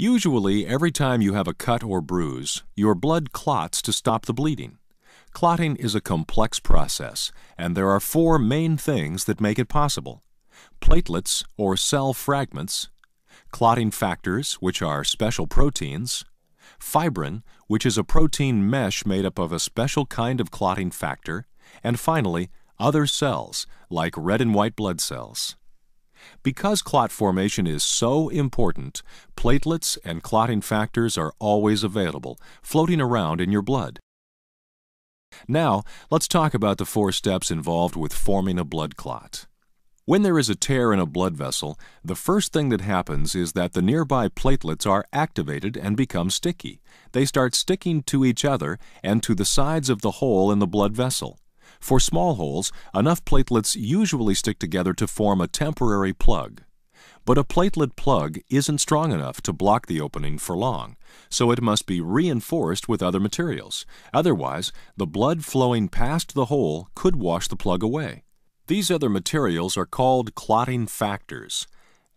Usually, every time you have a cut or bruise, your blood clots to stop the bleeding. Clotting is a complex process, and there are four main things that make it possible. Platelets, or cell fragments, clotting factors, which are special proteins, fibrin, which is a protein mesh made up of a special kind of clotting factor, and finally, other cells, like red and white blood cells. Because clot formation is so important, platelets and clotting factors are always available, floating around in your blood. Now, let's talk about the four steps involved with forming a blood clot. When there is a tear in a blood vessel, the first thing that happens is that the nearby platelets are activated and become sticky. They start sticking to each other and to the sides of the hole in the blood vessel. For small holes, enough platelets usually stick together to form a temporary plug. But a platelet plug isn't strong enough to block the opening for long, so it must be reinforced with other materials. Otherwise, the blood flowing past the hole could wash the plug away. These other materials are called clotting factors.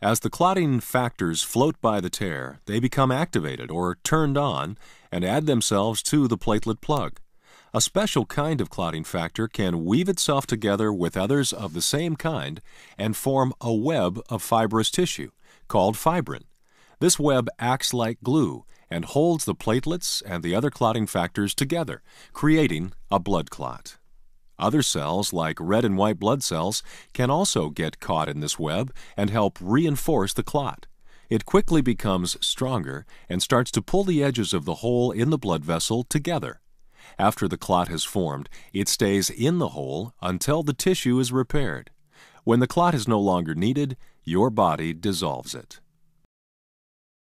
As the clotting factors float by the tear, they become activated or turned on and add themselves to the platelet plug. A special kind of clotting factor can weave itself together with others of the same kind and form a web of fibrous tissue, called fibrin. This web acts like glue and holds the platelets and the other clotting factors together, creating a blood clot. Other cells, like red and white blood cells, can also get caught in this web and help reinforce the clot. It quickly becomes stronger and starts to pull the edges of the hole in the blood vessel together, after the clot has formed, it stays in the hole until the tissue is repaired. When the clot is no longer needed, your body dissolves it.